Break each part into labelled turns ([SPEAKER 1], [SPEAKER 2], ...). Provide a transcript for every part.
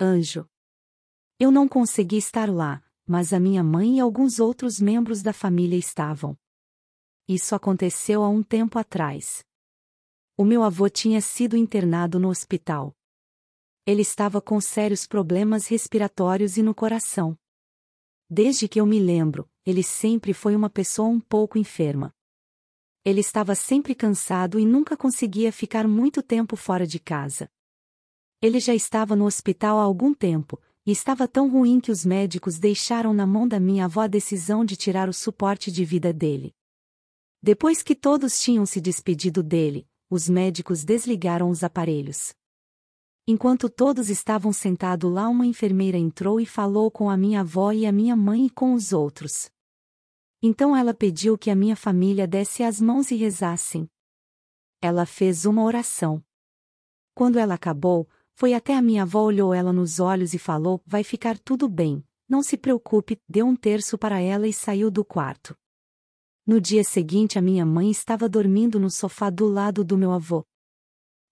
[SPEAKER 1] Anjo. Eu não consegui estar lá, mas a minha mãe e alguns outros membros da família estavam. Isso aconteceu há um tempo atrás. O meu avô tinha sido internado no hospital. Ele estava com sérios problemas respiratórios e no coração. Desde que eu me lembro, ele sempre foi uma pessoa um pouco enferma. Ele estava sempre cansado e nunca conseguia ficar muito tempo fora de casa. Ele já estava no hospital há algum tempo, e estava tão ruim que os médicos deixaram na mão da minha avó a decisão de tirar o suporte de vida dele. Depois que todos tinham se despedido dele, os médicos desligaram os aparelhos. Enquanto todos estavam sentados lá, uma enfermeira entrou e falou com a minha avó e a minha mãe e com os outros. Então ela pediu que a minha família desse as mãos e rezassem. Ela fez uma oração. Quando ela acabou, foi até a minha avó olhou ela nos olhos e falou: Vai ficar tudo bem, não se preocupe, deu um terço para ela e saiu do quarto. No dia seguinte, a minha mãe estava dormindo no sofá do lado do meu avô.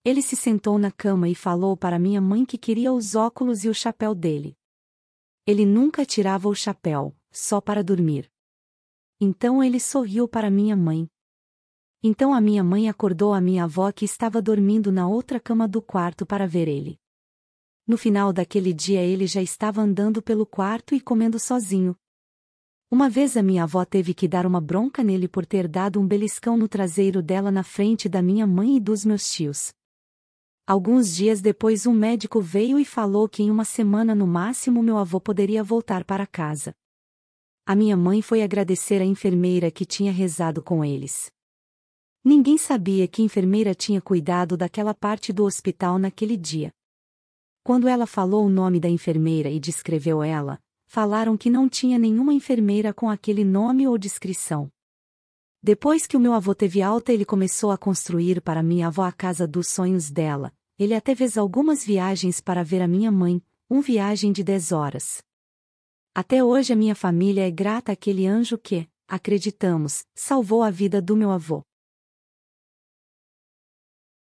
[SPEAKER 1] Ele se sentou na cama e falou para minha mãe que queria os óculos e o chapéu dele. Ele nunca tirava o chapéu, só para dormir. Então ele sorriu para minha mãe, então a minha mãe acordou a minha avó que estava dormindo na outra cama do quarto para ver ele. No final daquele dia ele já estava andando pelo quarto e comendo sozinho. Uma vez a minha avó teve que dar uma bronca nele por ter dado um beliscão no traseiro dela na frente da minha mãe e dos meus tios. Alguns dias depois um médico veio e falou que em uma semana no máximo meu avô poderia voltar para casa. A minha mãe foi agradecer a enfermeira que tinha rezado com eles. Ninguém sabia que enfermeira tinha cuidado daquela parte do hospital naquele dia. Quando ela falou o nome da enfermeira e descreveu ela, falaram que não tinha nenhuma enfermeira com aquele nome ou descrição. Depois que o meu avô teve alta, ele começou a construir para minha avó a casa dos sonhos dela. Ele até fez algumas viagens para ver a minha mãe, uma viagem de 10 horas. Até hoje a minha família é grata àquele anjo que, acreditamos, salvou a vida do meu avô.